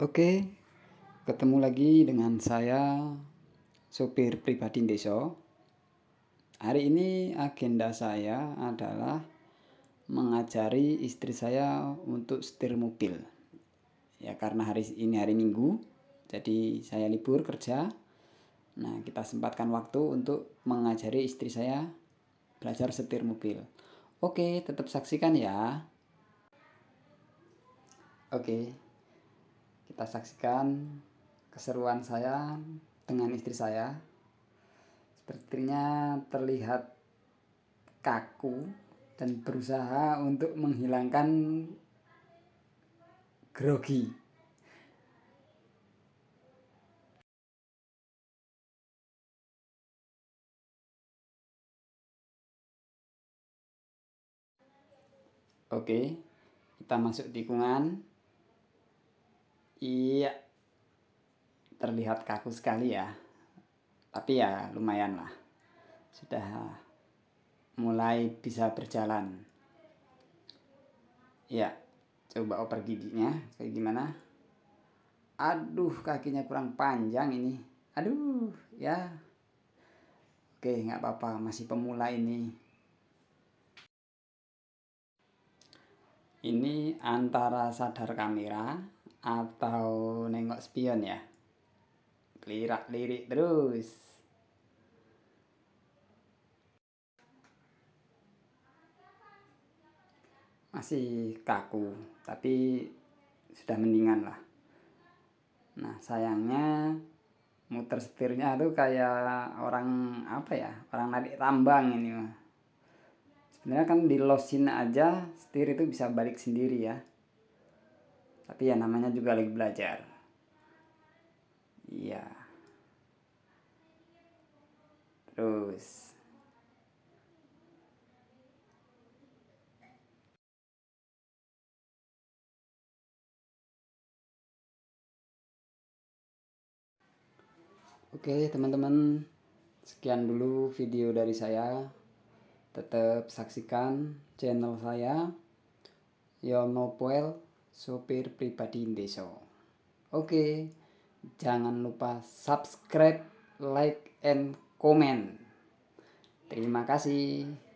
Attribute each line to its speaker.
Speaker 1: Oke, ketemu lagi dengan saya, sopir pribadi Deso. Hari ini agenda saya adalah mengajari istri saya untuk setir mobil. Ya karena hari ini hari Minggu, jadi saya libur kerja. Nah, kita sempatkan waktu untuk mengajari istri saya belajar setir mobil. Oke, tetap saksikan ya. Oke kita saksikan keseruan saya dengan istri saya sepertinya terlihat kaku dan berusaha untuk menghilangkan grogi Oke, kita masuk tikungan. Iya. Terlihat kaku sekali ya. Tapi ya lumayan lah. Sudah mulai bisa berjalan. Ya, coba oper giginya kayak gimana? Aduh, kakinya kurang panjang ini. Aduh, ya. Oke, nggak apa-apa, masih pemula ini. Ini antara sadar kamera atau nengok spion ya kelirak lirik terus masih kaku tapi sudah mendingan lah nah sayangnya muter setirnya tuh kayak orang apa ya orang narik tambang ini mah sebenarnya kan di dilosin aja setir itu bisa balik sendiri ya tapi ya namanya juga lagi belajar iya terus Oke teman-teman sekian dulu video dari saya tetap saksikan channel saya Yono Poel sopir pribadi Indeso. Oke, jangan lupa subscribe, like, and comment. Terima kasih.